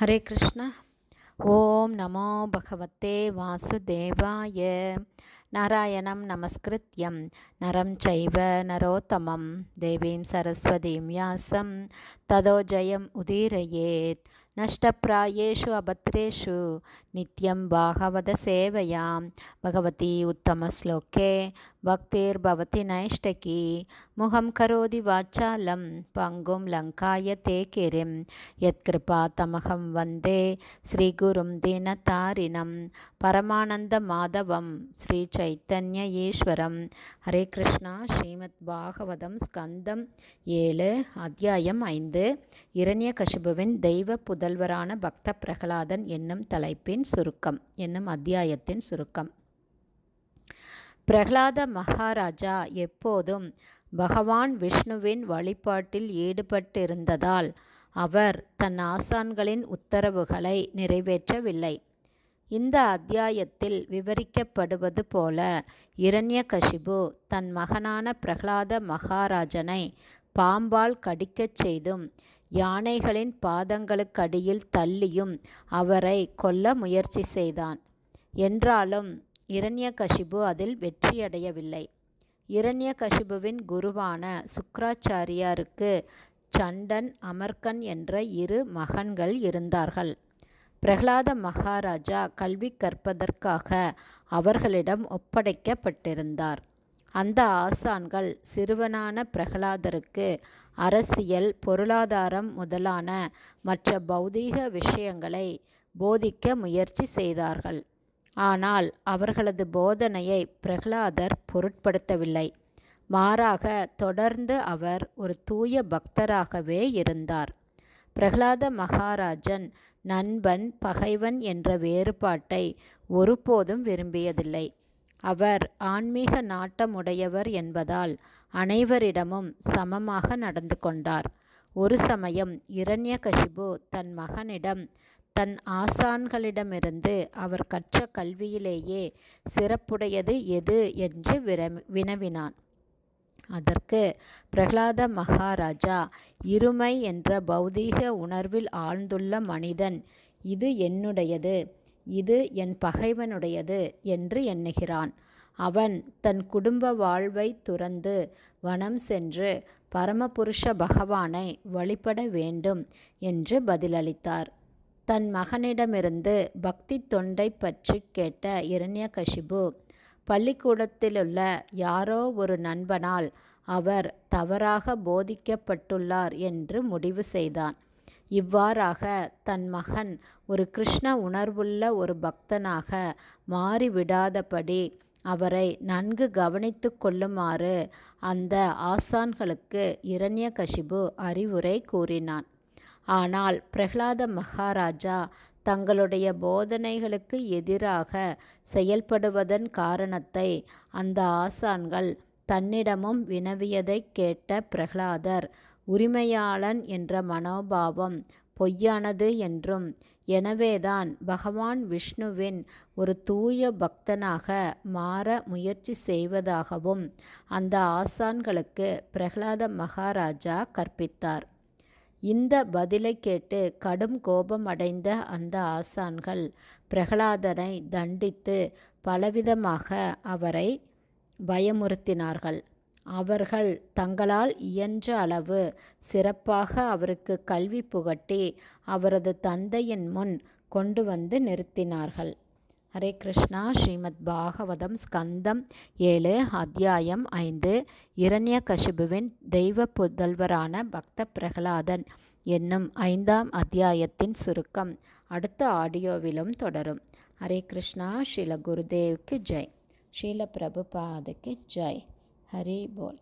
ஹரே கிருஷ்ணா ஓம் நமோ பகவத்தே வாசுதேவாய நாராயணம் நமஸ்கிருத்யம் நரம் சைவ நரோத்தமம் தேவீம் சரஸ்வதீம் யாசம் ததோ ஜெயம் உதீரயேத் नष्टप्रायेषु अभद्रेषु नित्यं भागवतसेवयां भगवती उत्तमश्लोके भक्तिर्भवति नैष्टकी मुखं करोति वाचालं पङ्गुं लङ्काय ते किरिं यत्कृपा तमहं वन्दे श्रीगुरुं दीनतारिणं परमानन्दमाधवं श्रीचैतन्य ஈஸ்வரம் ஹரே கிருஷ்ணா ஸ்ரீமத் பாகவதம் ஸ்கந்தம் ஏழு அத்தியாயம் ஐந்து இரண்ய கசிபுவின் தெய்வ புத முதல்வரான பக்த பிரகலாதன் என்னும் தலைப்பின் சுருக்கம் என்னும் அத்தியாயத்தின் சுருக்கம் பிரகலாத மகாராஜா எப்போதும் பகவான் விஷ்ணுவின் வழிபாட்டில் ஈடுபட்டிருந்ததால் அவர் தன் ஆசான்களின் உத்தரவுகளை நிறைவேற்றவில்லை இந்த அத்தியாயத்தில் விவரிக்கப்படுவது போல இரண்யகசிபு தன் மகனான பிரகலாத மகாராஜனை பாம்பால் கடிக்கச் செய்தும் யானைகளின் பாதங்களுக்கடியில் தள்ளியும் அவரை கொல்ல முயற்சி செய்தான் என்றாலும் இரண்யகசிபு அதில் வெற்றியடையவில்லை இரண்யகசிபுவின் குருவான சுக்கராச்சாரியாருக்கு சண்டன் அமர்கன் என்ற இரு மகன்கள் இருந்தார்கள் பிரகலாத மகாராஜா கல்வி கற்பதற்காக அவர்களிடம் ஒப்படைக்கப்பட்டிருந்தார் அந்த ஆசான்கள் சிறுவனான பிரகலாதருக்கு அரசியல் பொருளாதாரம் முதலான மற்ற பௌதீக விஷயங்களை போதிக்க முயற்சி செய்தார்கள் ஆனால் அவர்களது போதனையை பிரகலாதர் பொருட்படுத்தவில்லை மாறாக தொடர்ந்து அவர் ஒரு தூய பக்தராகவே இருந்தார் பிரகலாத மகாராஜன் நண்பன் பகைவன் என்ற வேறுபாட்டை ஒருபோதும் விரும்பியதில்லை அவர் ஆன்மீக நாட்டமுடையவர் என்பதால் அனைவரிடமும் சமமாக நடந்து கொண்டார் ஒரு சமயம் இரண்யகசிபு தன் மகனிடம் தன் ஆசான்களிடமிருந்து அவர் கற்ற கல்வியிலேயே சிறப்புடையது எது என்று வினவினான் அதற்கு பிரகலாத மகாராஜா இருமை என்ற பௌதீக உணர்வில் ஆழ்ந்துள்ள மனிதன் இது என்னுடையது இது என் பகைவனுடையது என்று எண்ணுகிறான் அவன் தன் குடும்ப வாழ்வை துறந்து வனம் சென்று பரமபுருஷ பகவானை வழிபட வேண்டும் என்று பதிலளித்தார் தன் மகனிடமிருந்து பக்தி தொண்டை பற்றி கேட்ட இரண்யகசிபு பள்ளிக்கூடத்திலுள்ள யாரோ ஒரு நண்பனால் அவர் தவறாக போதிக்கப்பட்டுள்ளார் என்று முடிவு செய்தான் இவ்வாறாக தன் மகன் ஒரு கிருஷ்ண உணர்வுள்ள ஒரு பக்தனாக மாறிவிடாதபடி அவரை நன்கு கவனித்து கொள்ளுமாறு அந்த ஆசான்களுக்கு இரண்யகசிபு அறிவுரை கூறினான் ஆனால் பிரகலாத மகாராஜா தங்களுடைய போதனைகளுக்கு எதிராக செயல்படுவதன் காரணத்தை அந்த ஆசான்கள் தன்னிடமும் வினவியதைக் கேட்ட பிரகலாதர் உரிமையாளன் என்ற மனோபாவம் பொய்யானது என்றும் எனவேதான் பகவான் விஷ்ணுவின் ஒரு தூய பக்தனாக மாற முயற்சி செய்வதாகவும் அந்த ஆசான்களுக்கு பிரகலாத மகாராஜா கற்பித்தார் இந்த பதிலை கேட்டு கடும் கோபமடைந்த அந்த ஆசான்கள் பிரகலாதனை தண்டித்து பலவிதமாக அவரை பயமுறுத்தினார்கள் அவர்கள் தங்களால் இயன்ற அளவு சிறப்பாக அவருக்கு கல்வி புகட்டி அவரது தந்தையின் முன் கொண்டு வந்து நிறுத்தினார்கள் ஹரே கிருஷ்ணா ஸ்ரீமத் பாகவதம் ஸ்கந்தம் ஏழு அத்தியாயம் ஐந்து இரண்ய கசிபுவின் தெய்வ புதல்வரான பக்த பிரகலாதன் என்னும் ஐந்தாம் அத்தியாயத்தின் சுருக்கம் அடுத்த ஆடியோவிலும் தொடரும் ஹரே கிருஷ்ணா ஸ்ரீல குருதேவுக்கு ஜெய் ஸ்ரீல பிரபுபாதுக்கு ஜெய் هاري بول